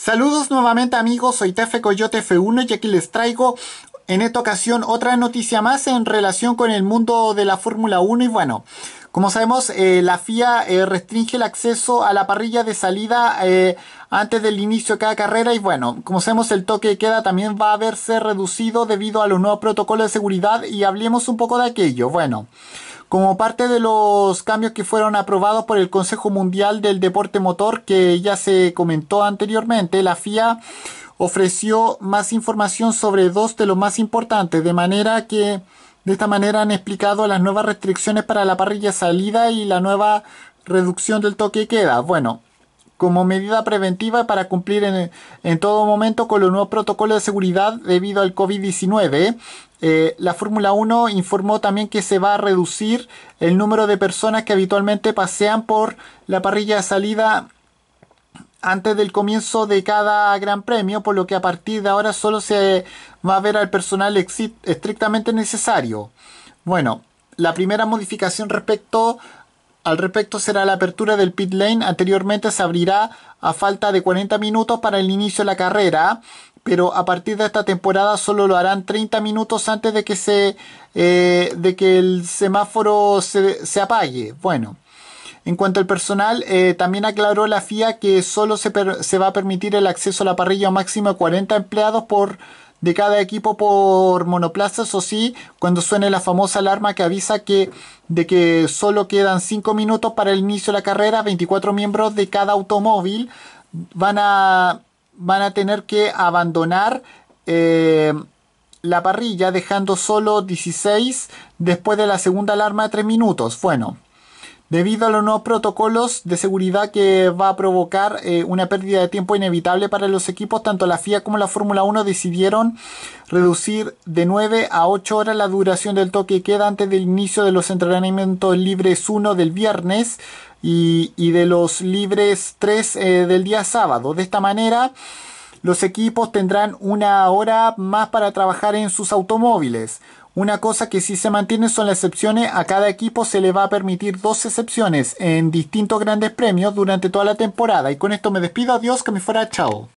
Saludos nuevamente amigos, soy Tefe Coyote F1 y aquí les traigo en esta ocasión otra noticia más en relación con el mundo de la Fórmula 1 y bueno, como sabemos eh, la FIA eh, restringe el acceso a la parrilla de salida eh, antes del inicio de cada carrera y bueno, como sabemos el toque queda también va a verse reducido debido a los nuevos protocolos de seguridad y hablemos un poco de aquello, bueno como parte de los cambios que fueron aprobados por el Consejo Mundial del Deporte Motor, que ya se comentó anteriormente, la FIA ofreció más información sobre dos de los más importantes, de manera que de esta manera han explicado las nuevas restricciones para la parrilla salida y la nueva reducción del toque queda. Bueno, como medida preventiva para cumplir en, en, todo momento con los nuevos protocolos de seguridad debido al COVID-19. Eh, la Fórmula 1 informó también que se va a reducir el número de personas que habitualmente pasean por la parrilla de salida antes del comienzo de cada gran premio, por lo que a partir de ahora solo se va a ver al personal estrictamente necesario. Bueno, la primera modificación respecto al respecto será la apertura del pit lane. Anteriormente se abrirá a falta de 40 minutos para el inicio de la carrera pero a partir de esta temporada solo lo harán 30 minutos antes de que, se, eh, de que el semáforo se, apague. Bueno. En cuanto al personal, eh, también aclaró la FIA que solo se, va a permitir el acceso a la parrilla máximo de 40 empleados por, de cada equipo por monoplaza, o sí, cuando suene la famosa alarma que avisa que, de que solo quedan 5 minutos para el inicio de la carrera, 24 miembros de cada automóvil van a van a tener que abandonar eh, la parrilla dejando solo 16 después de la segunda alarma de 3 minutos. Bueno, debido a los nuevos protocolos de seguridad que va a provocar eh, una pérdida de tiempo inevitable para los equipos, tanto la FIA como la Fórmula 1 decidieron reducir de 9 a 8 horas la duración del toque queda antes del inicio de los entrenamientos libres 1 del viernes y, de los libres 3 eh, del día sábado. De esta manera los equipos tendrán una hora más para trabajar en sus automóviles. Una cosa que sí se mantiene son las excepciones. A cada equipo se le va a permitir dos excepciones en distintos grandes premios durante toda la temporada. Y con esto me despido. Adiós, que me fuera. Chao.